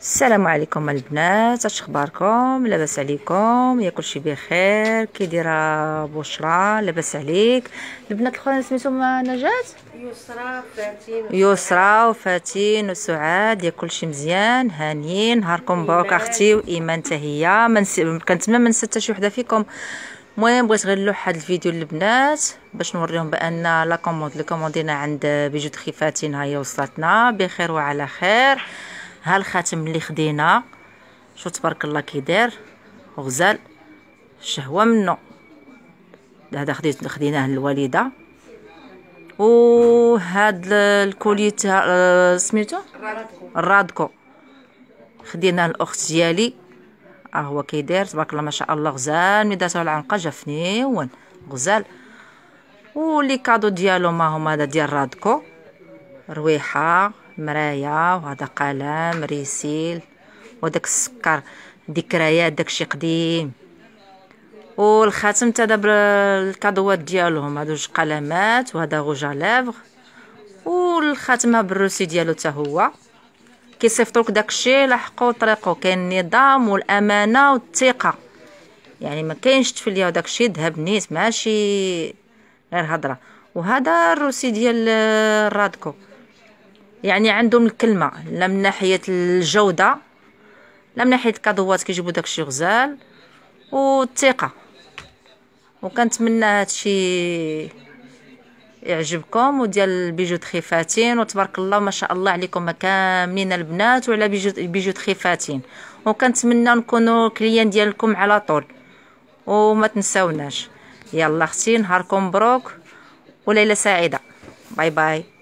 السلام عليكم البنات اش اخباركم لاباس عليكم يا كلشي بخير كي دايره بشرى لاباس عليك البنات الاخرين سميتهم نجاة يسرى وفاتين يسرى وفاتين وسعاد يا كلشي مزيان هانيين نهاركم مبروك اختي وايمان حتى هي منس... كنتمنى ما نسى حتى شي وحده فيكم المهم بغيت غير نلوح هاد الفيديو للبنات باش نوريهم بان لا كوموند لي كوموندينا عند بيجو خفاتين ها هي وصلتنا بخير وعلى خير ها الخاتم اللي خدينا شو تبارك الله كي غزال وغزال الشهوه منو هذا خديت خديناه للوالده وهاد الكوليت آه، سميتو الرادكو خديناه الاخت ديالي ها اه، هو كيدير تبارك الله ما شاء الله غزال ملي داتو العنقه جافني ون غزال ولي كادو ديالو ما هما هذا ديال رادكو رويحه مرايا وهذا قلم ريسيل وداك السكر ذكريات داكشي قديم والخاتم تاع دابا الكادوات ديالهم هادو جوج قلمات وهذا غوج لافغ والخاتمه بالروسي ديالو حتى هو كيصيفطوا لك داكشي لحقوا طريقو كاين النظام والامانه والثقه يعني ما كاينش تفليه وداكشي ذهب نيت ماشي غير هضره وهذا الروسي ديال الرادكو يعني عندهم الكلمه لا من ناحيه الجوده لا من ناحيه الكادوات كيجيبوا داكشي غزال والثقه وكنتمنى هادشي يعجبكم وديال البيجو تخيفاتين وتبارك الله ما شاء الله عليكم كاملين البنات وعلى بيجو بيجو تخيفاتين وكنتمنى نكونوا كليان ديالكم على طول وما تنساوناش يلا اختي نهاركم مبروك وليله سعيده باي باي